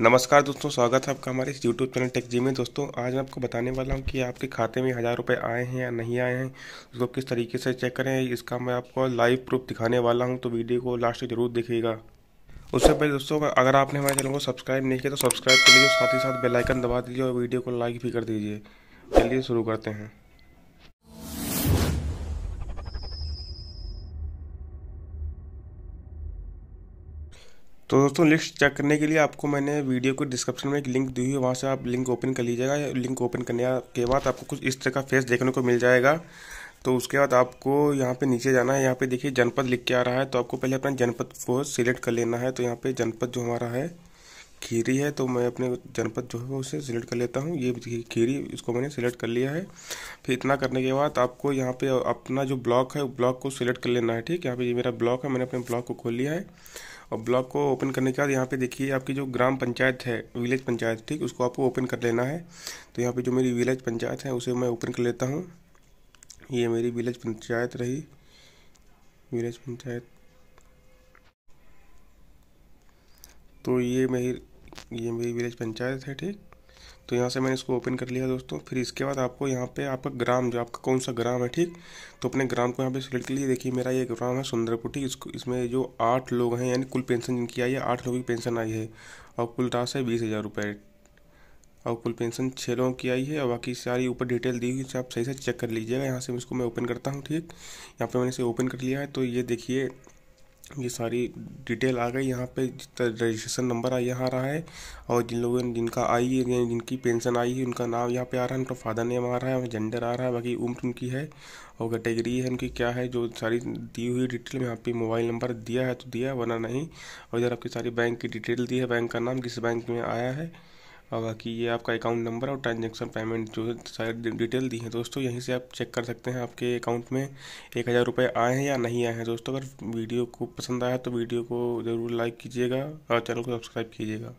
नमस्कार दोस्तों स्वागत है आपका हमारे इस यूट्यूब चैनल टेक जी में दोस्तों आज मैं आपको बताने वाला हूँ कि आपके खाते में हज़ार रुपये आए हैं या नहीं आए हैं उसको किस तरीके से चेक करें इसका मैं आपको लाइव प्रूफ दिखाने वाला हूँ तो वीडियो को लास्ट जरूर देखिएगा उससे पहले दोस्तों अगर आपने हमारे चैनल को सब्सक्राइब नहीं किया तो सब्सक्राइब कर लीजिए साथ ही साथ बेलाइकन दबा दीजिए और वीडियो को लाइक भी कर दीजिए चलिए शुरू करते हैं तो दोस्तों लिस्ट चेक करने के लिए आपको मैंने वीडियो को डिस्क्रिप्शन में एक लिंक दी हुई है वहाँ से आप लिंक ओपन कर लीजिएगा लिंक ओपन करने के बाद आपको कुछ इस तरह का फेस देखने को मिल जाएगा तो उसके बाद आपको यहाँ पे नीचे जाना है यहाँ पे देखिए जनपद लिख के आ रहा है तो आपको पहले अपना जनपद को सिलेक्ट कर लेना है तो यहाँ पे जनपद जो हमारा है खीरी है तो मैं अपने जनपद जो है उसे सिलेक्ट कर लेता हूँ ये खीरी इसको मैंने सिलेक्ट कर लिया है फिर इतना करने के बाद आपको यहाँ पे अपना जो ब्लॉक है ब्लॉक को सिलेक्ट कर लेना है ठीक यहाँ पे ये मेरा ब्लॉक है मैंने अपने ब्लॉक को खोल लिया है और ब्लॉक को ओपन करने के बाद यहाँ पे देखिए आपकी जो ग्राम पंचायत है विलेज पंचायत ठीक उसको आपको ओपन कर लेना है तो यहाँ पर जो मेरी विलेज पंचायत है उसे मैं ओपन कर लेता हूँ ये मेरी विलेज पंचायत रही विलेज पंचायत तो ये मेरी ये मेरी विलेज पंचायत है ठीक तो यहाँ से मैंने इसको ओपन कर लिया दोस्तों फिर इसके बाद आपको यहाँ पे आपका ग्राम जो आपका कौन सा ग्राम है ठीक तो अपने ग्राम को यहाँ पे सिलेक्ट कर लिए देखिए मेरा ये ग्राम है सुंदरपुर ठीक इसको इसमें जो आठ लोग हैं यानी कुल पेंशन जिनकी आई है आठ लोगों की पेंशन आई है और कुल राशि है बीस हज़ार रुपये और कुल पेंशन छः लोगों की आई है और बाकी सारी ऊपर डिटेल दी हुई आप सही से चेक कर लीजिएगा यहाँ से इसको मैं ओपन करता हूँ ठीक यहाँ पर मैंने इसे ओपन कर लिया है तो ये देखिए ये सारी डिटेल आ गई यहाँ पे रजिस्ट्रेशन नंबर यहाँ आ रहा है और जिन लोगों ने जिनका आई है जिनकी पेंशन आई है उनका नाम यहाँ पे आ रहा है उनका फादर नेम आ रहा है जेंडर आ रहा है बाकी उम्र उनकी है और कैटेगरी है उनकी क्या है जो सारी दी हुई डिटेल में यहाँ पे मोबाइल नंबर दिया है तो दिया है वरना नहीं और इधर आपकी सारी बैंक की डिटेल दी है बैंक का नाम किस बैंक में आया है और बाकी ये आपका अकाउंट नंबर और ट्रांजेक्शन पेमेंट जो सारे डिटेल दी है दोस्तों यहीं से आप चेक कर सकते हैं आपके अकाउंट में एक हज़ार रुपये आए हैं या नहीं आए हैं दोस्तों अगर वीडियो को पसंद आया तो वीडियो को ज़रूर लाइक कीजिएगा और चैनल को सब्सक्राइब कीजिएगा